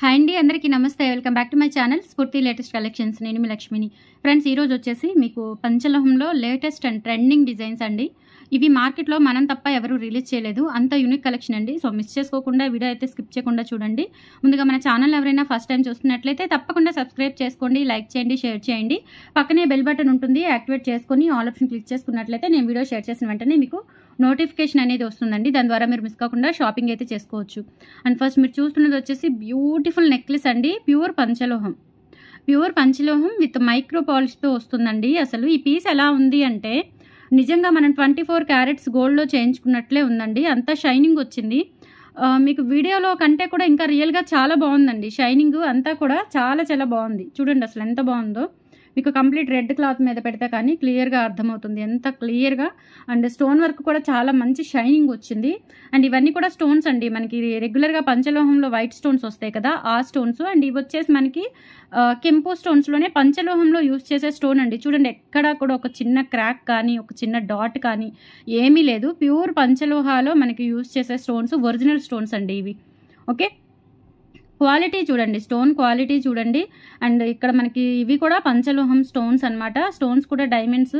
hi అండి అందరికీ నమస్తే welcome back to my channel Spoorthi latest collections నేను మీ లక్ష్మిని ఫ్రెండ్స్ ఈరోజు వచ్చేసి మీకు పంచలోహంలో లేటెస్ట్ అండ్ ట్రెండింగ్ డిజైన్స్ అండి ఇవి మార్కెట్లో మనం తప్ప ఎవరు రిలీజ్ చేయలేదు అంత యూనిక్ కలెక్షన్ అండి సో మిస్ చేసుకోకుండా వీడియో అయితే స్కిప్ చేయకుండా చూడండి ముందుగా మన ఛానల్ ఎవరైనా ఫస్ట్ టైం చూస్తున్నట్లయితే తప్పకుండా సబ్స్క్రైబ్ చేసుకోండి లైక్ చేయండి షేర్ చేయండి పక్కనే బెల్ బటన్ ఉంటుంది యాక్టివేట్ చేసుకొని ఆల్ ఆప్షన్ క్లిక్ చేసుకున్నట్లయితే నేను వీడియో షేర్ చేసిన వెంటనే మీకు నోటిఫికేషన్ అనేది వస్తుందండి దాని ద్వారా మీరు మిస్ కాకుండా షాపింగ్ అయితే చేసుకోవచ్చు అండ్ ఫస్ట్ మీరు చూస్తున్నది వచ్చేసి బ్యూటిఫుల్ నెక్లెస్ అండి ప్యూర్ పంచలోహం ప్యూర్ పంచలోహం విత్ మైక్రో పాలిష్తో వస్తుందండి అసలు ఈ పీస్ ఎలా ఉంది అంటే నిజంగా మనం ట్వంటీ ఫోర్ క్యారెట్స్ గోల్డ్లో చేయించుకున్నట్లే ఉందండి అంత షైనింగ్ వచ్చింది మీకు వీడియోలో కంటే కూడా ఇంకా రియల్గా చాలా బాగుందండి షైనింగ్ అంతా కూడా చాలా చాలా బాగుంది చూడండి అసలు ఎంత బాగుందో మీకు కంప్లీట్ రెడ్ క్లాత్ మీద పెడితే కానీ క్లియర్గా అర్థమవుతుంది ఎంత క్లియర్గా అండ్ స్టోన్ వర్క్ కూడా చాలా మంచి షైనింగ్ వచ్చింది అండ్ ఇవన్నీ కూడా స్టోన్స్ అండి మనకి రెగ్యులర్గా పంచలోహంలో వైట్ స్టోన్స్ వస్తాయి కదా ఆ స్టోన్స్ అండ్ ఇవి వచ్చేసి మనకి కెంపో స్టోన్స్లోనే పంచలోహంలో యూస్ చేసే స్టోన్ అండి చూడండి ఎక్కడా కూడా ఒక చిన్న క్రాక్ కానీ ఒక చిన్న డాట్ కానీ ఏమీ లేదు ప్యూర్ పంచలోహాలో మనకి యూస్ చేసే స్టోన్స్ ఒరిజినల్ స్టోన్స్ అండి ఇవి ఓకే క్వాలిటీ చూడండి స్టోన్ క్వాలిటీ చూడండి అండ్ ఇక్కడ మనకి ఇవి కూడా పంచలోహం స్టోన్స్ అనమాట స్టోన్స్ కూడా డైమండ్స్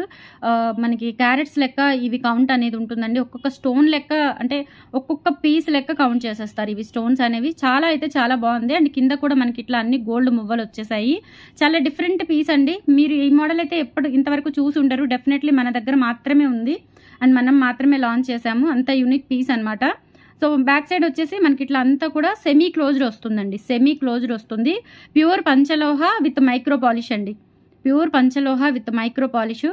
మనకి క్యారెట్స్ లెక్క ఇవి కౌంట్ అనేది ఉంటుందండి ఒక్కొక్క స్టోన్ లెక్క అంటే ఒక్కొక్క పీస్ లెక్క కౌంట్ చేసేస్తారు ఇవి స్టోన్స్ అనేవి చాలా అయితే చాలా బాగుంది అండ్ కింద కూడా మనకి ఇట్లా అన్ని గోల్డ్ మువ్వలు వచ్చేసాయి చాలా డిఫరెంట్ పీస్ అండి మీరు ఈ మోడల్ అయితే ఎప్పుడు ఇంతవరకు చూసి ఉండరు డెఫినెట్లీ మన దగ్గర మాత్రమే ఉంది అండ్ మనం మాత్రమే లాంచ్ చేసాము అంత యూనిక్ పీస్ అనమాట సో బ్యాక్ సైడ్ వచ్చేసి మనకి ఇట్లా అంతా కూడా సెమీ క్లోజ్డ్ వస్తుందండి సెమీ క్లోజ్డ్ వస్తుంది ప్యూర్ పంచలోహ విత్ మైక్రో పాలిష్ అండి ప్యూర్ పంచలోహ విత్ మైక్రో పాలిష్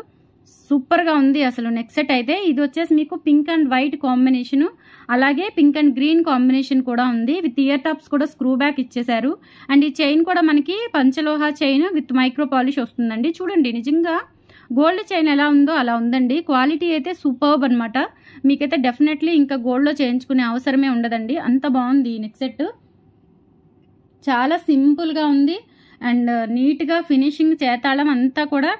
సూపర్గా ఉంది అసలు నెక్స్ట్ సెట్ అయితే ఇది వచ్చేసి మీకు పింక్ అండ్ వైట్ కాంబినేషను అలాగే పింక్ అండ్ గ్రీన్ కాంబినేషన్ కూడా ఉంది విత్ ఇయర్ టాప్స్ కూడా స్క్రూ బ్యాక్ ఇచ్చేశారు అండ్ ఈ చైన్ కూడా మనకి పంచలోహ చైన్ విత్ మైక్రో పాలిష్ వస్తుందండి చూడండి నిజంగా గోల్డ్ చైన్ ఎలా ఉందో అలా ఉందండి క్వాలిటీ అయితే సూపర్బ్ అనమాట మీకైతే డెఫినెట్లీ ఇంకా గోల్డ్లో చేయించుకునే అవసరమే ఉండదండి అంత బాగుంది ఈ నెక్ సెట్ చాలా సింపుల్గా ఉంది అండ్ నీట్గా ఫినిషింగ్ చేతాళం అంతా కూడా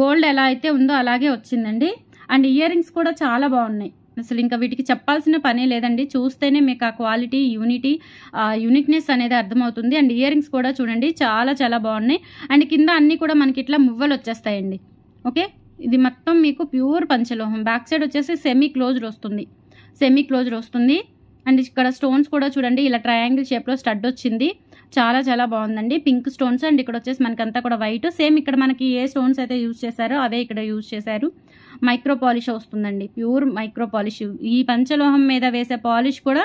గోల్డ్ ఎలా అయితే ఉందో అలాగే వచ్చిందండి అండ్ ఇయర్ రింగ్స్ కూడా చాలా బాగున్నాయి అసలు ఇంకా వీటికి చెప్పాల్సిన పనే లేదండి చూస్తేనే మీకు ఆ క్వాలిటీ యూనిటీ యూనిక్నెస్ అనేది అర్థమవుతుంది అండ్ ఇయర్ రింగ్స్ కూడా చూడండి చాలా చాలా బాగున్నాయి అండ్ కింద అన్నీ కూడా మనకి ఇట్లా మువ్వలు వచ్చేస్తాయండి ఓకే ఇది మొత్తం మీకు ప్యూర్ పంచలోహం బ్యాక్ సైడ్ వచ్చేసి సెమీ క్లోజ్డ్ వస్తుంది సెమీ క్లోజ్డ్ వస్తుంది అండ్ ఇక్కడ స్టోన్స్ కూడా చూడండి ఇలా ట్రయాంగిల్ షేప్లో స్టడ్ వచ్చింది చాలా చాలా బాగుందండి పింక్ స్టోన్స్ అండ్ ఇక్కడ వచ్చేసి మనకంతా కూడా వైట్ సేమ్ ఇక్కడ మనకి ఏ స్టోన్స్ అయితే యూజ్ చేశారో అవే ఇక్కడ యూజ్ చేశారు మైక్రో పాలిష్ వస్తుందండి ప్యూర్ మైక్రో పాలిష్ ఈ పంచలోహం మీద వేసే పాలిష్ కూడా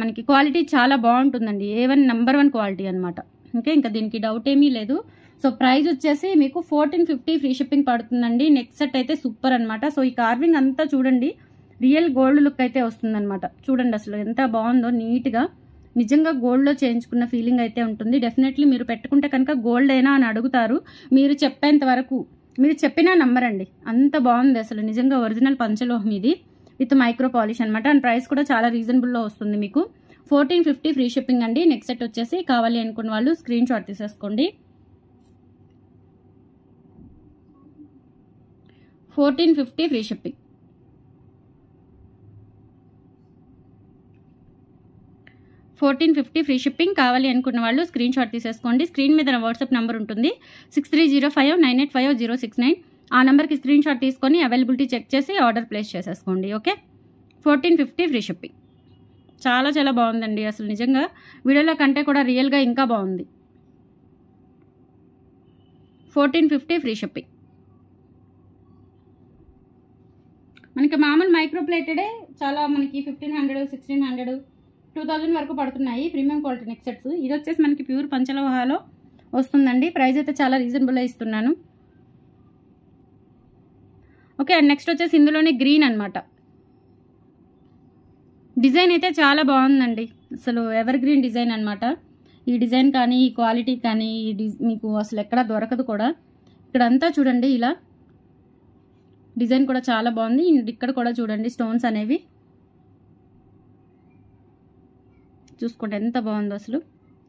మనకి క్వాలిటీ చాలా బాగుంటుందండి వన్ నెంబర్ వన్ క్వాలిటీ అనమాట ఓకే ఇంకా దీనికి డౌట్ ఏమీ లేదు సో ప్రైజ్ వచ్చేసి మీకు ఫోర్టీన్ ఫిఫ్టీ ఫ్రీ షిప్పింగ్ పడుతుందండి నెక్ సెట్ అయితే సూపర్ అనమాట సో ఈ కార్వింగ్ అంతా చూడండి రియల్ గోల్డ్ లుక్ అయితే వస్తుందనమాట చూడండి అసలు ఎంత బాగుందో నీట్గా నిజంగా గోల్డ్లో చేయించుకున్న ఫీలింగ్ అయితే ఉంటుంది డెఫినెట్లీ మీరు పెట్టుకుంటే కనుక గోల్డ్ అయినా అని అడుగుతారు మీరు చెప్పేంత వరకు మీరు చెప్పినా నమ్మరండి అంత బాగుంది అసలు నిజంగా ఒరిజినల్ పంచలోహం ఇది విత్ మైక్రో పాలిష్ అనమాట అండ్ ప్రైస్ కూడా చాలా రీజనబుల్లో వస్తుంది మీకు ఫోర్టీన్ ఫిఫ్టీ ఫ్రీ షిప్పింగ్ అండి నెక్స్ట్ సెట్ వచ్చేసి కావాలి అనుకున్న వాళ్ళు స్క్రీన్ షాట్ తీసేసుకోండి fourteen fifty free shipping fourteen fifty free shipping కావాలి అనుకున్న వాళ్ళు స్క్రీన్ షాట్ తీసేసుకోండి స్క్రీన్ మీద నా వాట్సాప్ నెంబర్ ఉంటుంది six three zero five nine eight five zero six nine ఆ నెంబర్కి స్క్రీన్ షాట్ తీసుకొని అవైలబిలిటీ చెక్ చేసి ఆర్డర్ ప్లేస్ చేసేసుకోండి okay fourteen fifty free shipping చాలా చాలా బాగుందండి అసలు నిజంగా వీడియోలో కంటే కూడా రియల్గా ఇంకా బాగుంది ఫోర్టీన్ ఫిఫ్టీ ఫ్రీ షిప్పింగ్ మనకి మామూలు మైక్రో ప్లేటెడే చాలా మనకి fifteen hundred sixteen hundred two thousand వరకు పడుతున్నాయి ప్రీమియం క్వాలిటీ నెక్ సెట్స్ ఇది వచ్చేసి మనకి ప్యూర్ పంచలోహాలో వస్తుందండి ప్రైస్ అయితే చాలా రీజనబుల్ ఇస్తున్నాను ఓకే అండ్ నెక్స్ట్ వచ్చేసి ఇందులోనే గ్రీన్ అనమాట డిజైన్ అయితే చాలా బాగుందండి అసలు ఎవర్ గ్రీన్ డిజైన్ అనమాట ఈ డిజైన్ కానీ ఈ క్వాలిటీ కానీ మీకు అసలు ఎక్కడా దొరకదు కూడా ఇక్కడంతా చూడండి ఇలా డిజైన్ కూడా చాలా బాగుంది ఇక్కడ కూడా చూడండి స్టోన్స్ అనేవి చూసుకుంటే ఎంత బాగుందో అసలు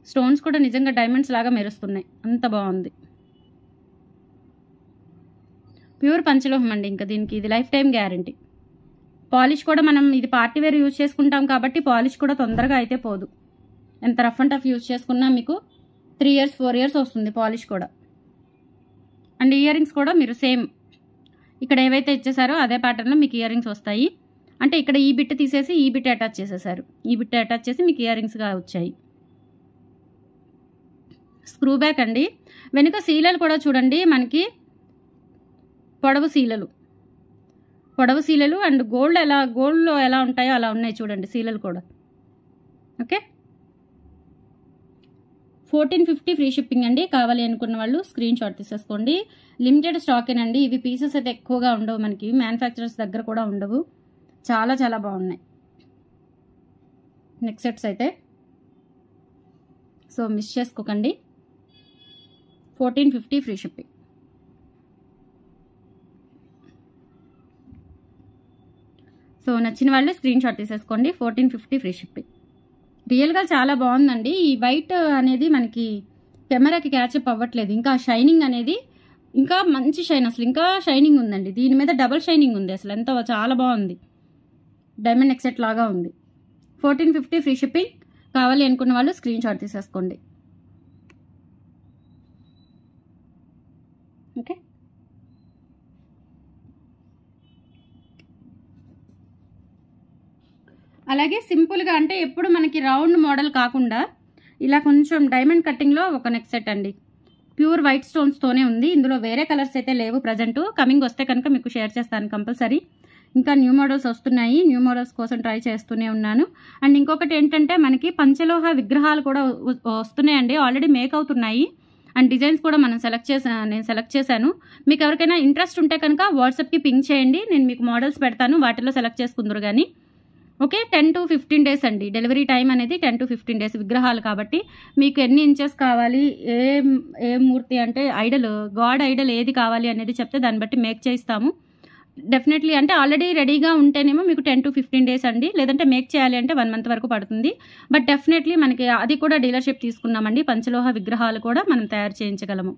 స్టోన్స్ కూడా నిజంగా డైమండ్స్ లాగా మెరుస్తున్నాయి అంత బాగుంది ప్యూర్ పంచలోహం అండి ఇంకా దీనికి ఇది లైఫ్ టైం గ్యారంటీ పాలిష్ కూడా మనం ఇది పార్టీ వేర్ యూజ్ చేసుకుంటాం కాబట్టి పాలిష్ కూడా తొందరగా అయితే పోదు ఎంత రఫ్ అండ్ టఫ్ యూజ్ చేసుకున్నా మీకు త్రీ ఇయర్స్ ఫోర్ ఇయర్స్ వస్తుంది పాలిష్ కూడా అండ్ ఇయర్ రింగ్స్ కూడా మీరు సేమ్ ఇక్కడ ఏవైతే ఇచ్చేసారో అదే ప్యాటర్న్లో మీకు ఇయర్ రింగ్స్ వస్తాయి అంటే ఇక్కడ ఈ బిట్ తీసేసి ఈ బిట్ అటాచ్ చేసేసారు ఈ బిట్ అటాచ్ చేసి మీకు ఇయర్ రింగ్స్గా వచ్చాయి స్క్రూ బ్యాక్ అండి వెనుక సీలలు కూడా చూడండి మనకి పొడవు సీలలు పొడవు సీలలు అండ్ గోల్డ్ ఎలా గోల్డ్లో ఎలా ఉంటాయో అలా ఉన్నాయి చూడండి సీలలు కూడా okay fourteen fifty free shipping అండి కావాలి అనుకున్న వాళ్ళు స్క్రీన్ షాట్ తీసేసుకోండి లిమిటెడ్ స్టాకేనండి ఇవి పీసెస్ అయితే ఎక్కువగా ఉండవు మనకి మ్యానుఫ్యాక్చరర్స్ దగ్గర కూడా ఉండవు చాలా చాలా బాగున్నాయి నెక్స్ట్ సెట్స్ అయితే సో మిస్ చేసుకోకండి fourteen fifty free shipping so నచ్చిన వాళ్ళు స్క్రీన్ షాట్ తీసేసుకోండి ఫోర్టీన్ ఫిఫ్టీ ఫ్రీ షిప్పింగ్ రియల్గా చాలా బాగుందండి ఈ వైట్ అనేది మనకి కెమెరాకి క్యాచప్ అవ్వట్లేదు ఇంకా షైనింగ్ అనేది ఇంకా మంచి షైన్ అసలు ఇంకా షైనింగ్ ఉందండి దీని మీద డబల్ షైనింగ్ ఉంది అసలు ఎంత చాలా బాగుంది డైమండ్ ఎక్సెట్ లాగా ఉంది ఫోర్టీన్ ఫిఫ్టీ ఫ్రీ షిప్పింగ్ కావాలి అనుకున్న వాళ్ళు స్క్రీన్ షాట్ తీసేసుకోండి ఓకే అలాగే సింపుల్గా అంటే ఎప్పుడు మనకి రౌండ్ మోడల్ కాకుండా ఇలా కొంచెం డైమండ్ కట్టింగ్లో ఒక నెక్ సెట్ అండి ప్యూర్ వైట్ స్టోన్స్తోనే ఉంది ఇందులో వేరే కలర్స్ అయితే లేవు ప్రజెంటు కమింగ్ వస్తే కనుక మీకు షేర్ చేస్తాను కంపల్సరీ ఇంకా న్యూ మోడల్స్ వస్తున్నాయి న్యూ మోడల్స్ కోసం ట్రై చేస్తూనే ఉన్నాను అండ్ ఇంకొకటి ఏంటంటే మనకి పంచలోహ విగ్రహాలు కూడా వస్తున్నాయండి ఆల్రెడీ మేక్ అవుతున్నాయి అండ్ డిజైన్స్ కూడా మనం సెలెక్ట్ చేసా నేను సెలెక్ట్ చేశాను మీకు ఎవరికైనా ఇంట్రెస్ట్ ఉంటే కనుక వాట్సాప్కి పింక్ చేయండి నేను మీకు మోడల్స్ పెడతాను వాటిలో సెలెక్ట్ చేసుకుందరు కానీ okay ten to fifteen days అండి డెలివరీ టైం అనేది టెన్ టు ఫిఫ్టీన్ డేస్ విగ్రహాలు కాబట్టి మీకు ఎన్ని ఇంచెస్ కావాలి ఏ ఏ మూర్తి అంటే ఐడల్ గాడ్ ఐడల్ ఏది కావాలి అనేది చెప్తే దాన్ని బట్టి మేక్ చేస్తాము డెఫినెట్లీ అంటే ఆల్రెడీ రెడీగా ఉంటేనేమో మీకు టెన్ టు ఫిఫ్టీన్ డేస్ అండి లేదంటే మేక్ చేయాలి అంటే వన్ మంత్ వరకు పడుతుంది బట్ డెఫినెట్లీ మనకి అది కూడా డీలర్షిప్ తీసుకున్నామండి పంచలోహ విగ్రహాలు కూడా మనం తయారు చేయించగలము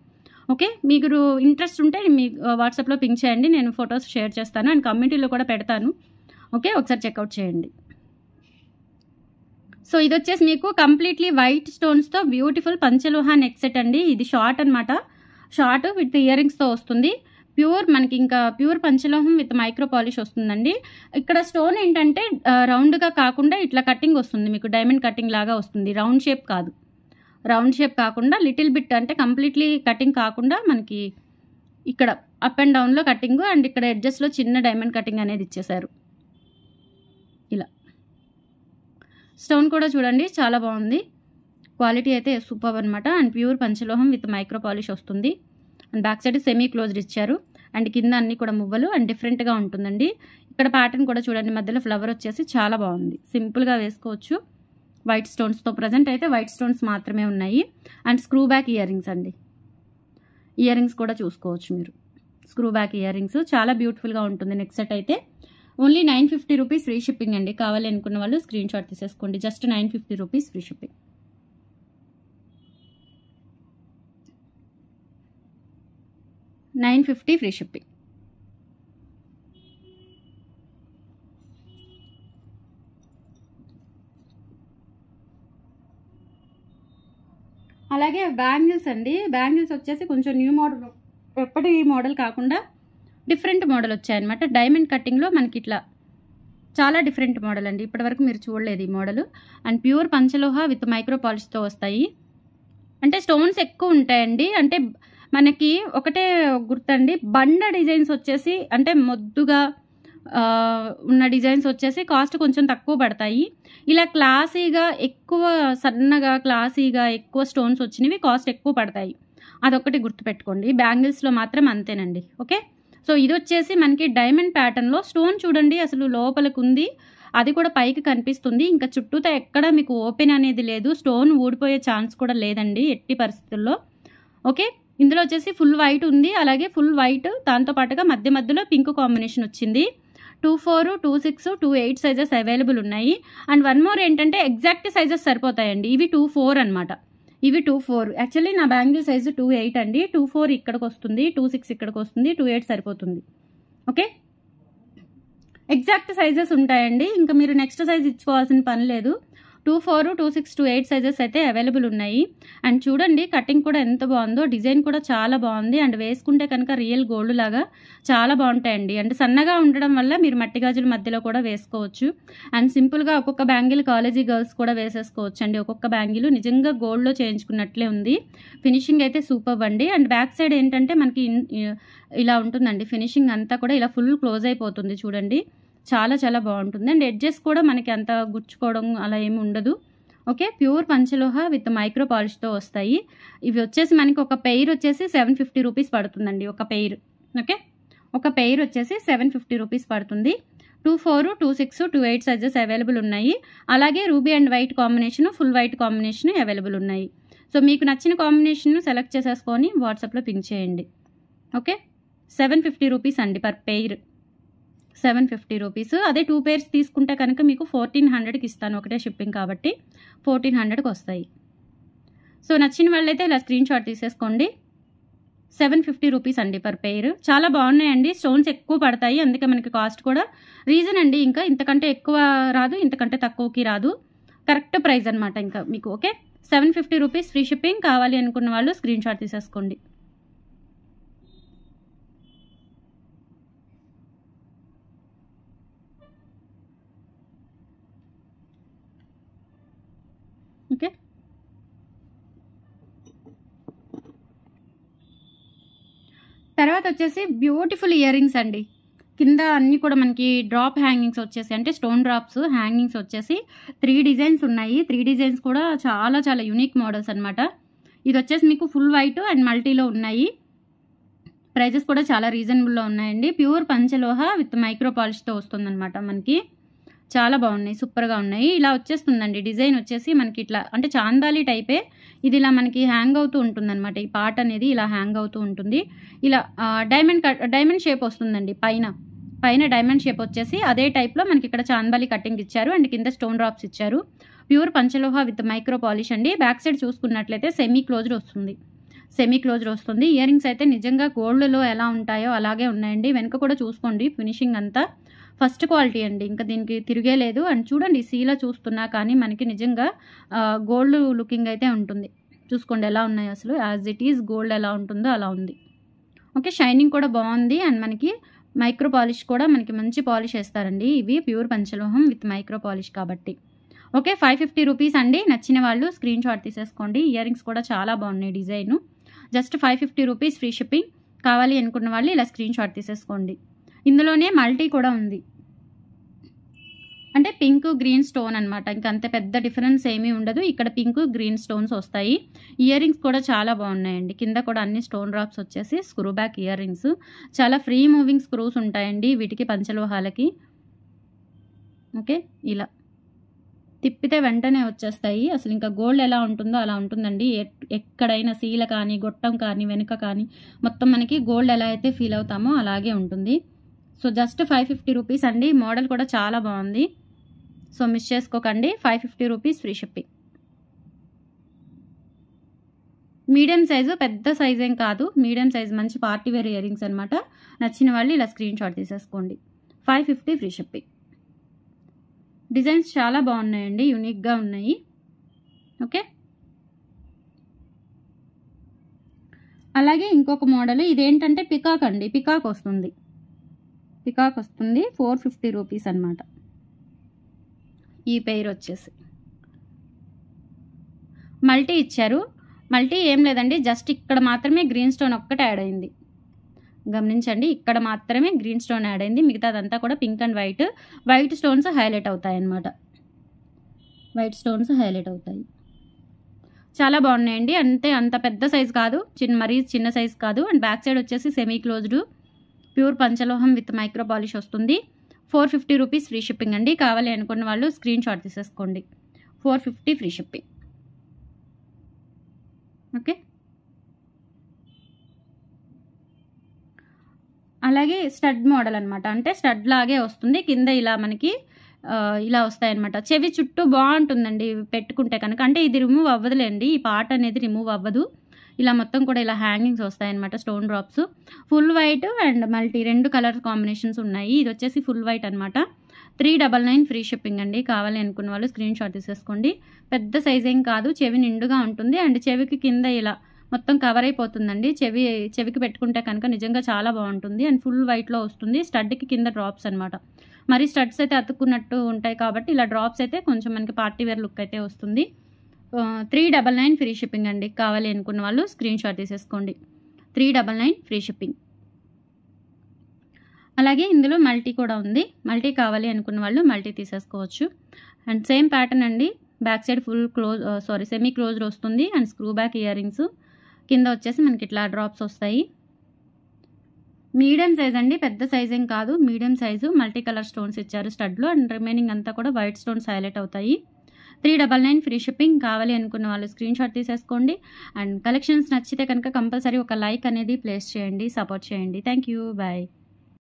ఓకే మీకు ఇంట్రెస్ట్ ఉంటే మీ వాట్సాప్లో పింక్ చేయండి నేను ఫొటోస్ షేర్ చేస్తాను అండ్ కమ్యూనిటీలో కూడా పెడతాను ఓకే ఒకసారి చెక్అవుట్ చేయండి సో ఇది వచ్చేసి మీకు కంప్లీట్లీ వైట్ స్టోన్స్తో బ్యూటిఫుల్ పంచలోహా నెక్ సెట్ అండి ఇది షార్ట్ అనమాట షార్ట్ విత్ ఇయరింగ్స్తో వస్తుంది ప్యూర్ మనకి ఇంకా ప్యూర్ పంచలోహం విత్ మైక్రో పాలిష్ వస్తుందండి ఇక్కడ స్టోన్ ఏంటంటే రౌండ్గా కాకుండా ఇట్లా కటింగ్ వస్తుంది మీకు డైమండ్ కటింగ్ లాగా వస్తుంది రౌండ్ షేప్ కాదు రౌండ్ షేప్ కాకుండా లిటిల్ బిట్ అంటే కంప్లీట్లీ కటింగ్ కాకుండా మనకి ఇక్కడ అప్ అండ్ డౌన్లో కటింగ్ అండ్ ఇక్కడ ఎడ్జస్ట్లో చిన్న డైమండ్ కటింగ్ అనేది ఇచ్చేశారు స్టోన్ కూడా చూడండి చాలా బాగుంది క్వాలిటీ అయితే సూపర్ అనమాట అండ్ ప్యూర్ పంచలోహం విత్ మైక్రో పాలిష్ వస్తుంది and back side semi closed ఇచ్చారు అండ్ కింద అన్నీ కూడా మువ్వలు అండ్ డిఫరెంట్గా ఉంటుందండి ఇక్కడ ప్యాటర్న్ కూడా చూడండి మధ్యలో ఫ్లవర్ వచ్చేసి చాలా బాగుంది సింపుల్గా వేసుకోవచ్చు వైట్ స్టోన్స్తో ప్రజెంట్ అయితే వైట్ స్టోన్స్ మాత్రమే ఉన్నాయి and screw back year rings అండి ఇయర్ రింగ్స్ కూడా చూసుకోవచ్చు మీరు స్క్రూ బ్యాక్ ఇయర్ రింగ్స్ చాలా బ్యూటిఫుల్గా ఉంటుంది నెక్స్ట్ సెట్ అయితే only nine fifty rupees free shipping అండి కావాలి అనుకున్న వాళ్ళు స్క్రీన్ షాట్ తీసేసుకోండి just nine fifty rupees free shipping nine fifty free shipping అలాగే బ్యాంగిల్స్ అండి బ్యాంగిల్స్ వచ్చేసి కొంచెం న్యూ మోడల్ ఎప్పటి మోడల్ కాకుండా డిఫరెంట్ మోడల్ వచ్చాయన్నమాట డైమండ్ కటింగ్లో మనకి ఇట్లా చాలా డిఫరెంట్ మోడల్ అండి ఇప్పటివరకు మీరు చూడలేదు ఈ మోడల్ అండ్ ప్యూర్ పంచలోహ విత్ మైక్రో పాలిష్తో వస్తాయి అంటే స్టోన్స్ ఎక్కువ ఉంటాయండి అంటే మనకి ఒకటే గుర్తండి బండ డిజైన్స్ వచ్చేసి అంటే మొద్దుగా ఉన్న డిజైన్స్ వచ్చేసి కాస్ట్ కొంచెం తక్కువ పడతాయి ఇలా క్లాసీగా ఎక్కువ సన్నగా క్లాసీగా ఎక్కువ స్టోన్స్ వచ్చినవి కాస్ట్ ఎక్కువ పడతాయి అదొకటి గుర్తుపెట్టుకోండి బ్యాంగిల్స్లో మాత్రం అంతేనండి ఓకే సో ఇది వచ్చేసి మనకి డైమండ్ ప్యాటర్న్లో స్టోన్ చూడండి అసలు లోపలికి ఉంది అది కూడా పైకి కనిపిస్తుంది ఇంకా చుట్టూతో ఎక్కడ మీకు ఓపెన్ అనేది లేదు స్టోన్ ఊడిపోయే ఛాన్స్ కూడా లేదండి ఎట్టి పరిస్థితుల్లో ఓకే ఇందులో వచ్చేసి ఫుల్ వైట్ ఉంది అలాగే ఫుల్ వైట్ దాంతోపాటుగా మధ్య మధ్యలో పింక్ కాంబినేషన్ వచ్చింది two four two six two eight sizes available ఉన్నాయి అండ్ వన్ మోర్ ఏంటంటే ఎగ్జాక్ట్ సైజెస్ సరిపోతాయండి ఇవి టూ ఫోర్ అనమాట ఇవి టూ ఫోర్ యాక్చువల్లీ నా బ్యాంగిల్ సైజు టూ ఎయిట్ అండి టూ ఫోర్ ఇక్కడికి వస్తుంది టూ సిక్స్ ఇక్కడికి వస్తుంది టూ ఎయిట్ సరిపోతుంది ఓకే ఎగ్జాక్ట్ సైజెస్ ఉంటాయండి ఇంకా మీరు నెక్స్ట్ సైజ్ ఇచ్చుకోవాల్సిన పని లేదు two four two six two eight sizes అయితే అవైలబుల్ ఉన్నాయి అండ్ చూడండి కటింగ్ కూడా ఎంత బాగుందో డిజైన్ కూడా చాలా బాగుంది అండ్ వేసుకుంటే కనుక రియల్ గోల్డ్ లాగా చాలా బాగుంటాయండి అండ్ సన్నగా ఉండడం వల్ల మీరు మట్టి గాజుల మధ్యలో కూడా వేసుకోవచ్చు అండ్ సింపుల్గా ఒక్కొక్క బ్యాంగిల్ కాలేజీ గర్ల్స్ కూడా వేసేసుకోవచ్చు అండి ఒక్కొక్క బ్యాంగిల్ నిజంగా గోల్డ్లో చేయించుకున్నట్లే ఉంది ఫినిషింగ్ అయితే సూపర్ అండి అండ్ బ్యాక్ సైడ్ ఏంటంటే మనకి ఇలా ఉంటుందండి ఫినిషింగ్ అంతా కూడా ఇలా ఫుల్ క్లోజ్ అయిపోతుంది చూడండి చాలా చాలా బాగుంటుంది అండ్ ఎడ్జెస్ కూడా మనకి అంత గుచ్చుకోవడం అలా ఏమి ఉండదు ఓకే ప్యూర్ పంచలోహ విత్ మైక్రో పాలిష్తో వస్తాయి ఇవి వచ్చేసి మనకి ఒక పెయిర్ వచ్చేసి సెవెన్ ఫిఫ్టీ రూపీస్ పడుతుందండి ఒక పెయిర్ ఓకే ఒక పెయిర్ వచ్చేసి సెవెన్ ఫిఫ్టీ రూపీస్ పడుతుంది two four two six two eight sizes available ఉన్నాయి అలాగే ruby and white combination full white combination available ఉన్నాయి సో మీకు నచ్చిన కాంబినేషన్ను సెలెక్ట్ చేసేసుకొని వాట్సాప్లో పింక్ చేయండి ఓకే సెవెన్ ఫిఫ్టీ రూపీస్ అండి per pair seven fifty rupees అదే టూ పేర్స్ తీసుకుంటే కనుక మీకు ఫోర్టీన్ హండ్రెడ్కి ఇస్తాను ఒకటే షిప్పింగ్ కాబట్టి ఫోర్టీన్ హండ్రెడ్కి వస్తాయి సో నచ్చిన వాళ్ళైతే ఇలా స్క్రీన్ షాట్ తీసేసుకోండి సెవెన్ ఫిఫ్టీ రూపీస్ అండి పర్ పేరు చాలా బాగున్నాయండి స్టోన్స్ ఎక్కువ పడతాయి అందుకే మనకి కాస్ట్ కూడా రీజన్ అండి ఇంకా ఇంతకంటే ఎక్కువ రాదు ఇంతకంటే తక్కువకి రాదు కరెక్ట్ ప్రైస్ అనమాట ఇంకా మీకు okay seven fifty rupees free shipping కావాలి అనుకున్న వాళ్ళు స్క్రీన్ షాట్ తీసేసుకోండి తర్వాత వచ్చేసి బ్యూటిఫుల్ ఇయర్ రింగ్స్ అండి కింద అన్నీ కూడా మనకి డ్రాప్ హ్యాంగింగ్స్ వచ్చేసి అంటే స్టోన్ డ్రాప్స్ హ్యాంగింగ్స్ వచ్చేసి త్రీ డిజైన్స్ ఉన్నాయి త్రీ డిజైన్స్ కూడా చాలా చాలా యూనిక్ మోడల్స్ అనమాట ఇది వచ్చేసి మీకు ఫుల్ వైట్ అండ్ మల్టీలో ఉన్నాయి ప్రైజెస్ కూడా చాలా రీజనబుల్లో ఉన్నాయండి ప్యూర్ పంచలోహ విత్ మైక్రో పాలిష్తో వస్తుందన్నమాట మనకి చాలా బాగున్నాయి సూపర్గా ఉన్నాయి ఇలా వచ్చేస్తుందండి డిజైన్ వచ్చేసి మనకి ఇట్లా అంటే చాందాలి టైపే ఇది ఇలా మనకి హ్యాంగ్ అవుతూ ఉంటుంది అనమాట ఈ పాట అనేది ఇలా హ్యాంగ్ అవుతూ ఉంటుంది ఇలా డైమండ్ కట్ డైమండ్ షేప్ వస్తుందండి పైన పైన డైమండ్ షేప్ వచ్చేసి అదే టైప్లో మనకి ఇక్కడ చాందాలి కటింగ్ ఇచ్చారు అండ్ కింద స్టోన్ డ్రాప్స్ ఇచ్చారు ప్యూర్ పంచలోహ విత్ మైక్రో పాలిష్ అండి బ్యాక్ సైడ్ చూసుకున్నట్లయితే సెమీ క్లోజ్డ్ వస్తుంది సెమీ క్లోజ్డ్ వస్తుంది ఇయర్ రింగ్స్ అయితే నిజంగా గోల్డ్లో ఎలా ఉంటాయో అలాగే ఉన్నాయండి వెనుక కూడా చూసుకోండి ఫినిషింగ్ అంతా ఫస్ట్ క్వాలిటీ అండి ఇంకా దీనికి తిరిగే లేదు అండ్ చూడండి సీలో చూస్తున్నా కానీ మనకి నిజంగా గోల్డ్ లుకింగ్ అయితే ఉంటుంది చూసుకోండి ఎలా ఉన్నాయి అసలు యాజ్ ఇట్ ఈజ్ గోల్డ్ ఎలా ఉంటుందో అలా ఉంది ఓకే షైనింగ్ కూడా బాగుంది అండ్ మనకి మైక్రో పాలిష్ కూడా మనకి మంచి పాలిష్ వేస్తారండి ఇవి ప్యూర్ పంచలోహం విత్ మైక్రో పాలిష్ కాబట్టి ఓకే ఫైవ్ ఫిఫ్టీ రూపీస్ అండి నచ్చిన వాళ్ళు స్క్రీన్ షాట్ తీసేసుకోండి ఇయర్ రింగ్స్ కూడా చాలా బాగున్నాయి design just five fifty rupees free shipping కావాలి అనుకున్న వాళ్ళు ఇలా స్క్రీన్ షాట్ తీసేసుకోండి ఇందులోనే మల్టీ కూడా ఉంది అంటే పింక్ గ్రీన్ స్టోన్ అనమాట అంత పెద్ద డిఫరెన్స్ ఏమీ ఉండదు ఇక్కడ పింక్ గ్రీన్ స్టోన్స్ వస్తాయి ఇయర్ రింగ్స్ కూడా చాలా బాగున్నాయండి కింద కూడా అన్ని స్టోన్ డ్రాప్స్ వచ్చేసి స్క్రూ బ్యాక్ ఇయర్ రింగ్స్ చాలా ఫ్రీ మూవింగ్ స్క్రూస్ ఉంటాయండి వీటికి పంచలోహాలకి ఓకే ఇలా తిప్పితే వెంటనే వచ్చేస్తాయి అసలు ఇంకా గోల్డ్ ఎలా ఉంటుందో అలా ఉంటుందండి ఎక్కడైనా సీల కానీ గొట్టం కానీ వెనుక కానీ మొత్తం మనకి గోల్డ్ ఎలా అయితే ఫీల్ అవుతామో అలాగే ఉంటుంది so just five fifty rupees అండి మోడల్ కూడా చాలా బాగుంది సో మిస్ చేసుకోకండి five fifty rupees free shipping medium size పెద్ద సైజ్ ఏం కాదు మీడియం సైజ్ మంచి పార్టీ వేర్ ఇయరింగ్స్ అనమాట నచ్చిన వాళ్ళు ఇలా స్క్రీన్ షాట్ తీసేసుకోండి five fifty free shipping designs చాలా బాగున్నాయండి యూనిక్గా ఉన్నాయి ఓకే అలాగే ఇంకొక మోడల్ ఇదేంటంటే పికాక్ అండి పికాక్ వస్తుంది పికాక్ వస్తుంది ఫోర్ ఫిఫ్టీ రూపీస్ అనమాట ఈ పెయిర్ వచ్చేసి మల్టీ ఇచ్చారు మల్టీ ఏం లేదండి జస్ట్ ఇక్కడ మాత్రమే గ్రీన్ స్టోన్ ఒక్కటే యాడ్ అయింది గమనించండి ఇక్కడ మాత్రమే గ్రీన్ స్టోన్ యాడ్ అయింది మిగతాదంతా కూడా pink and white white stones highlight అవుతాయి అన్నమాట వైట్ స్టోన్స్ హైలైట్ అవుతాయి చాలా బాగున్నాయండి అంతే అంత పెద్ద సైజ్ కాదు చిన్న మరీ చిన్న సైజ్ కాదు అండ్ బ్యాక్ సైడ్ వచ్చేసి సెమీ క్లోజ్డ్ ప్యూర్ పంచలోహం విత్ మైక్రో పాలిష్ వస్తుంది four fifty rupees free shipping అండి కావాలి అనుకున్న వాళ్ళు స్క్రీన్ షాట్ తీసేసుకోండి four fifty free shipping okay అలాగే స్టడ్ మోడల్ అనమాట అంటే స్టడ్ లాగే వస్తుంది కింద ఇలా మనకి ఇలా వస్తాయన్నమాట చెవి చుట్టూ బాగుంటుందండి పెట్టుకుంటే కనుక అంటే ఇది రిమూవ్ అవ్వదులేండి ఈ పార్ట్ అనేది రిమూవ్ అవ్వదు ఇలా మొత్తం కూడా ఇలా హ్యాంగింగ్స్ వస్తాయన్నమాట stone drops full white and multi రెండు కలర్ కాంబినేషన్స్ ఉన్నాయి ఇది వచ్చేసి ఫుల్ వైట్ అనమాట three double nine free shipping అండి కావాలి అనుకున్న వాళ్ళు స్క్రీన్ షాట్ తీసేసుకోండి పెద్ద సైజ్ ఏం కాదు చెవి నిండుగా ఉంటుంది అండ్ చెవికి కింద ఇలా మొత్తం కవర్ అయిపోతుందండి చెవి చెవికి పెట్టుకుంటే కనుక నిజంగా చాలా బాగుంటుంది అండ్ ఫుల్ వైట్లో వస్తుంది స్టడ్కి కింద డ్రాప్స్ అనమాట మరి స్టడ్స్ అయితే అతుక్కున్నట్టు ఉంటాయి కాబట్టి ఇలా డ్రాప్స్ అయితే కొంచెం మనకి పార్టీ వేర్ లుక్ అయితే వస్తుంది three double nine free shipping అండి కావాలి అనుకున్న వాళ్ళు స్క్రీన్ షాట్ తీసేసుకోండి three double nine free shipping అలాగే ఇందులో మల్టీ కూడా ఉంది మల్టీ కావాలి అనుకున్న వాళ్ళు మల్టీ తీసేసుకోవచ్చు అండ్ సేమ్ ప్యాటర్న్ అండి back side full close sorry semi closed వస్తుంది and screw back year earrings కింద వచ్చేసి మనకి ఇట్లా డ్రాప్స్ వస్తాయి మీడియం సైజ్ అండి పెద్ద సైజ్ ఏం కాదు medium size multi colour stones ఇచ్చారు స్టడ్లో అండ్ రిమైనింగ్ అంతా కూడా వైట్ స్టోన్స్ హైలైట్ అవుతాయి three double nine free shipping కావాలి అనుకున్న వాళ్ళు స్క్రీన్ షాట్ తీసేసుకోండి అండ్ కలెక్షన్స్ నచ్చితే కనుక కంపల్సరీ ఒక లైక్ అనేది ప్లేస్ చేయండి సపోర్ట్ చేయండి థ్యాంక్ యూ బాయ్